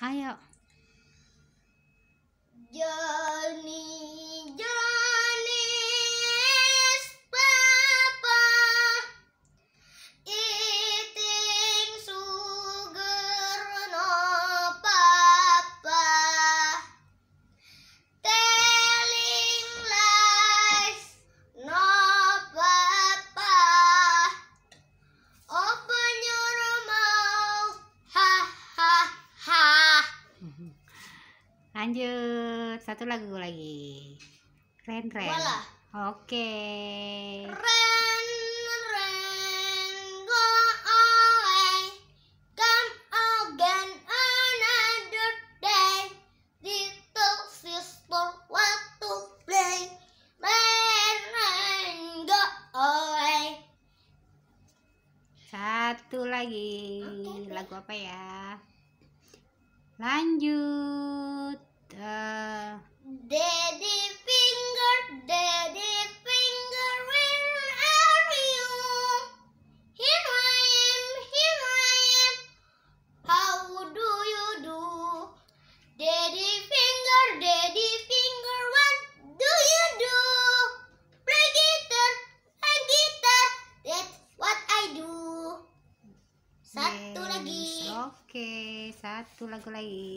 Hi, y'all. Yeah. Lanjut, satu lagu lagi. Ren Ren. Wala. Oke. Ren Ren go away. Come again another day. Little sister want to play. Ren Ren go away. Satu lagi. Okay. Lagu apa ya? Lanjut. Daddy finger, daddy finger, where are you? Here I am, here I am. How do you do? Daddy finger, daddy finger, what do you do? Play guitar, play guitar. That's what I do. Satu yes. lagi. Oke, okay. satu lagu lagi.